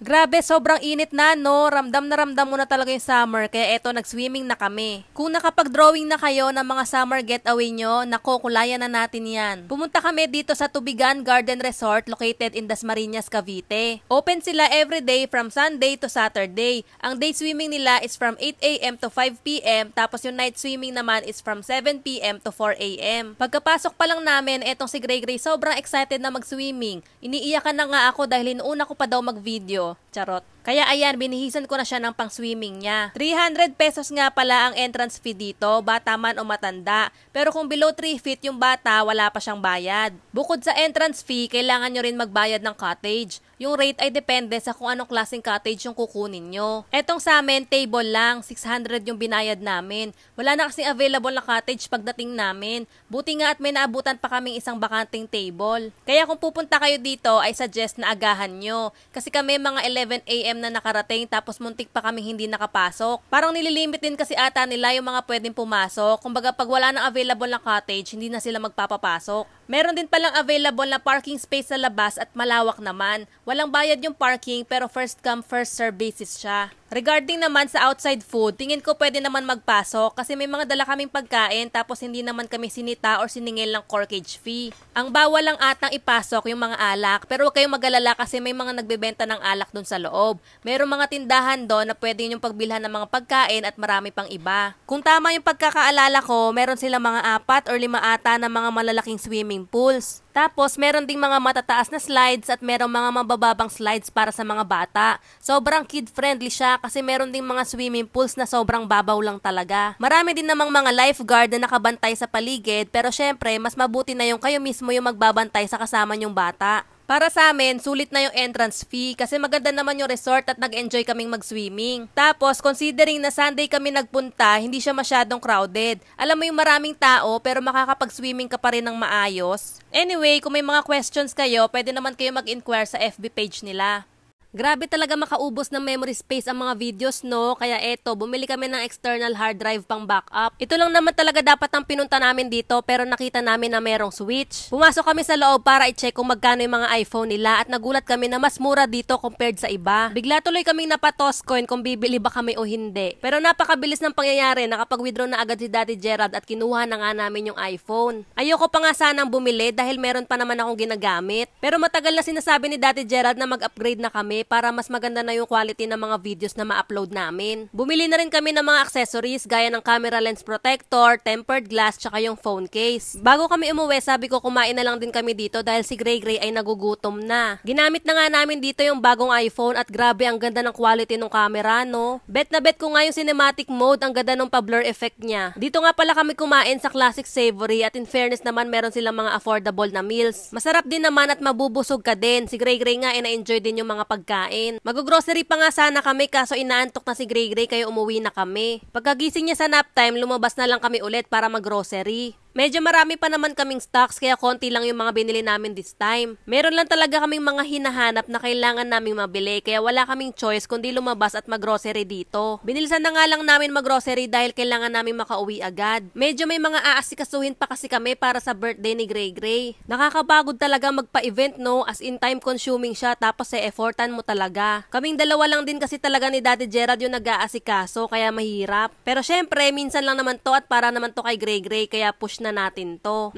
Grabe, sobrang init na, no? Ramdam na ramdam mo na talaga yung summer, kaya eto, nag-swimming na kami. Kung nakapag-drawing na kayo ng mga summer getaway nyo, nako, kulayan na natin yan. Pumunta kami dito sa Tubigan Garden Resort located in Dasmariñas, Cavite. Open sila every day from Sunday to Saturday. Ang day swimming nila is from 8am to 5pm, tapos yung night swimming naman is from 7pm to 4am. Pagkapasok pa lang namin, etong si Grey Grey sobrang excited na mag-swimming. Iniiyakan na nga ako dahil inuuna ko pa daw mag-video. Charot. Kaya ayan, binihisan ko na siya ng pang-swimming niya. 300 pesos nga pala ang entrance fee dito, bata man o matanda. Pero kung below 3 feet yung bata, wala pa siyang bayad. Bukod sa entrance fee, kailangan nyo rin magbayad ng cottage. Yung rate ay depende sa kung anong klaseng cottage yung kukunin nyo. Etong sa amin, table lang, 600 yung binayad namin. Wala na kasing available na cottage pagdating namin. Buti nga at may naabutan pa kaming isang bakanting table. Kaya kung pupunta kayo dito, ay suggest na agahan nyo. Kasi kami mga 11 a.m. na nakarating tapos muntik pa kami hindi nakapasok. Parang nililimit din kasi ata nila yung mga pwedeng pumasok. Kumbaga pag wala nang available na cottage, hindi na sila magpapapasok. Meron din palang available na parking space sa labas at malawak naman. Walang bayad yung parking pero first come first serve basis siya. Regarding naman sa outside food, tingin ko pwede naman magpasok kasi may mga dala kaming pagkain tapos hindi naman kami sinita or siningil ng corkage fee. Ang bawal lang atang ipasok yung mga alak pero huwag kayong magalala kasi may mga nagbebenta ng alak doon sa loob. Mayroong mga tindahan doon na pwede yung pagbilhan ng mga pagkain at marami pang iba. Kung tama yung pagkakaalala ko, meron silang mga apat or lima ata na mga malalaking swimming pools. Tapos, meron ding mga matataas na slides at merong mga mabababang slides para sa mga bata. Sobrang kid-friendly siya kasi meron ding mga swimming pools na sobrang babaw lang talaga. Marami din namang mga lifeguard na nakabantay sa paligid pero syempre mas mabuti na yung kayo mismo yung magbabantay sa kasama nyong bata. Para sa amin, sulit na yung entrance fee kasi maganda naman yung resort at nag-enjoy kaming mag-swimming. Tapos, considering na Sunday kami nagpunta, hindi siya masyadong crowded. Alam mo yung maraming tao pero makakapag-swimming ka pa rin ng maayos. Anyway, kung may mga questions kayo, pwede naman kayo mag-inquire sa FB page nila. Grabe talaga makaubos ng memory space ang mga videos, no? Kaya eto, bumili kami ng external hard drive pang backup. Ito lang naman talaga dapat ang pinunta namin dito, pero nakita namin na merong switch. Pumasok kami sa loob para i-check kung magkano yung mga iPhone nila at nagulat kami na mas mura dito compared sa iba. Bigla tuloy kaming napatos coin kung bibili ba kami o hindi. Pero napakabilis ng pangyayari, nakapag-withdraw na agad si Daddy Gerald at kinuha na nga namin yung iPhone. Ayoko pa nga sanang bumili dahil meron pa naman akong ginagamit. Pero matagal na sinasabi ni Daddy Gerald na mag-upgrade na kami para mas maganda na yung quality ng mga videos na ma-upload namin. Bumili na rin kami ng mga accessories gaya ng camera lens protector, tempered glass, tsaka yung phone case. Bago kami umuwi, sabi ko kumain na lang din kami dito dahil si Grey Grey ay nagugutom na. Ginamit na nga namin dito yung bagong iPhone at grabe ang ganda ng quality ng camera, no? Bet na bet ko nga yung cinematic mode, ang ganda ng pa-blur effect niya. Dito nga pala kami kumain sa classic savory at in fairness naman meron silang mga affordable na meals. Masarap din naman at mabubusog ka din. Si Grey Grey nga ay eh, na-enjoy din yung mga pagkain pagkain. Magugrocery pa nga sana kami kaso inaantok na si Gray Gray kaya umuwi na kami. Pagkagising niya sa nap time, lumabas na lang kami ulit para maggrocery. Medyo marami pa naman kaming stocks kaya konti lang yung mga binili namin this time. Meron lang talaga kaming mga hinahanap na kailangan naming mabili kaya wala kaming choice kundi lumabas at maggrocery dito. Binilisan na nga lang namin maggrocery dahil kailangan namin makauwi agad. Medyo may mga aasikasuhin pa kasi kami para sa birthday ni Grey Grey. Nakakapagod talaga magpa-event no as in time consuming siya tapos sa eh, effortan mo talaga. Kaming dalawa lang din kasi talaga ni Daddy Gerald yung nag-aasikaso kaya mahirap. Pero syempre minsan lang naman to at para naman to kay Grey Grey kaya push na natin to.